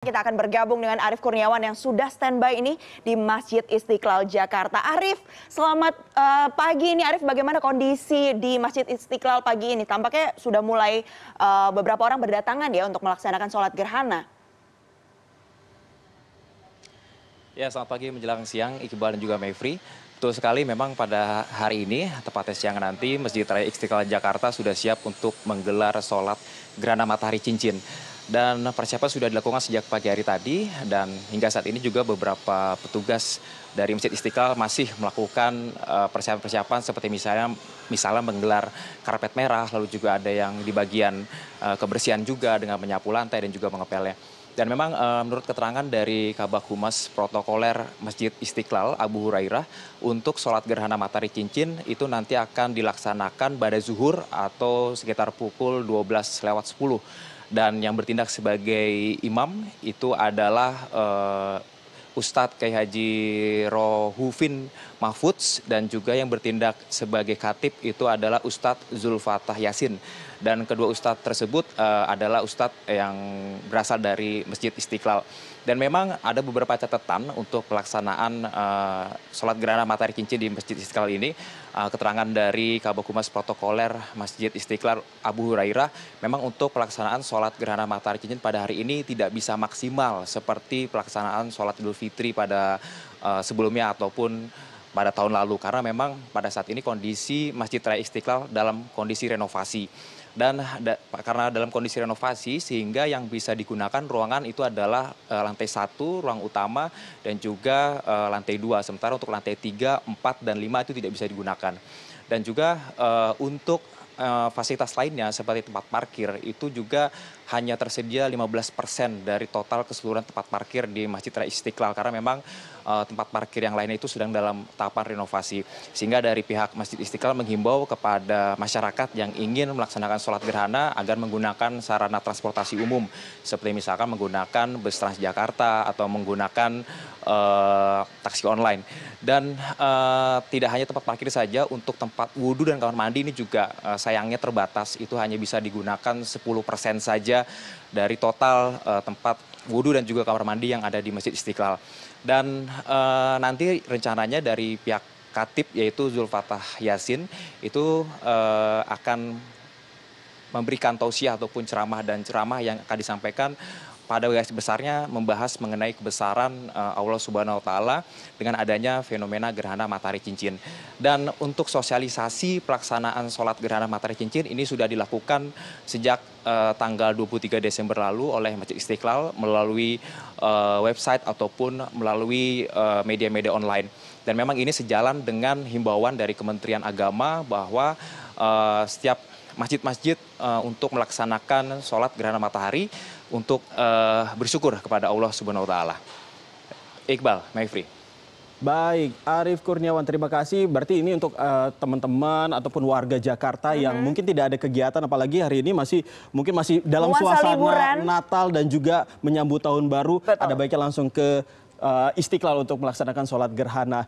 Kita akan bergabung dengan Arif Kurniawan yang sudah standby ini di Masjid Istiqlal Jakarta. Arif, selamat uh, pagi ini Arif. Bagaimana kondisi di Masjid Istiqlal pagi ini? Tampaknya sudah mulai uh, beberapa orang berdatangan ya untuk melaksanakan sholat gerhana. Ya, selamat pagi menjelang siang Iqbal dan juga Mevri. Betul sekali memang pada hari ini, tepatnya siang nanti, Masjid Raya Istiqlal Jakarta sudah siap untuk menggelar sholat gerhana matahari cincin dan persiapan sudah dilakukan sejak pagi hari tadi dan hingga saat ini juga beberapa petugas dari Masjid Istiqlal masih melakukan eh, persiapan-persiapan seperti misalnya misalnya menggelar karpet merah lalu juga ada yang di bagian eh, kebersihan juga dengan menyapu lantai dan juga mengepelnya. Dan memang eh, menurut keterangan dari Kabah Humas Protokoler Masjid Istiqlal Abu Hurairah untuk sholat gerhana matahari cincin itu nanti akan dilaksanakan pada zuhur atau sekitar pukul 12 lewat 10 dan yang bertindak sebagai imam itu adalah eh, Ustadz Kiai Haji Rohufin Mahfudz dan juga yang bertindak sebagai katib itu adalah Ustadz Zulfatah Yasin dan kedua ustadz tersebut eh, adalah ustadz yang berasal dari Masjid Istiqlal. Dan memang ada beberapa catatan untuk pelaksanaan uh, sholat gerhana matahari cincin di Masjid Istiqlal ini. Uh, keterangan dari Kabupaten Protokoler Masjid Istiqlal Abu Hurairah, memang untuk pelaksanaan sholat gerhana matahari cincin pada hari ini tidak bisa maksimal seperti pelaksanaan sholat Idul Fitri pada uh, sebelumnya ataupun pada tahun lalu karena memang pada saat ini kondisi Masjid Raya Istiqlal dalam kondisi renovasi dan da, karena dalam kondisi renovasi sehingga yang bisa digunakan ruangan itu adalah e, lantai satu ruang utama dan juga e, lantai dua sementara untuk lantai tiga empat dan lima itu tidak bisa digunakan dan juga e, untuk Eh, fasilitas lainnya seperti tempat parkir itu juga hanya tersedia 15 persen dari total keseluruhan tempat parkir di Masjid Raya Istiqlal karena memang eh, tempat parkir yang lainnya itu sedang dalam tahapan renovasi sehingga dari pihak Masjid Istiqlal menghimbau kepada masyarakat yang ingin melaksanakan sholat gerhana agar menggunakan sarana transportasi umum seperti misalkan menggunakan bus Transjakarta atau menggunakan uh, taksi online dan uh, tidak hanya tempat parkir saja untuk tempat wudhu dan kamar mandi ini juga uh, saya sayangnya terbatas itu hanya bisa digunakan 10% saja dari total uh, tempat wudhu dan juga kamar mandi yang ada di Masjid Istiqlal. Dan uh, nanti rencananya dari pihak Katib yaitu Zulfatah Yasin itu uh, akan memberikan tausiah ataupun ceramah dan ceramah yang akan disampaikan pada garis besarnya membahas mengenai kebesaran eh, Allah Subhanahu wa taala dengan adanya fenomena gerhana matahari cincin. Dan untuk sosialisasi pelaksanaan sholat gerhana matahari cincin ini sudah dilakukan sejak eh, tanggal 23 Desember lalu oleh Masjid Istiqlal melalui eh, website ataupun melalui eh, media-media eh, online. Dan memang ini sejalan dengan himbauan dari Kementerian Agama bahwa eh, setiap masjid-masjid uh, untuk melaksanakan sholat gerhana matahari untuk uh, bersyukur kepada Allah Subhanahu Wa Taala. Iqbal, Mayfri. Baik, Arif Kurniawan, terima kasih. Berarti ini untuk teman eh, teman-teman ataupun warga Jakarta mm-hmm. yang mungkin tidak ada kegiatan, apalagi hari ini masih mungkin masih dalam Luasa suasana liburan. Natal dan juga menyambut tahun baru. Betul. Ada baiknya langsung ke uh, Istiqlal untuk melaksanakan sholat gerhana.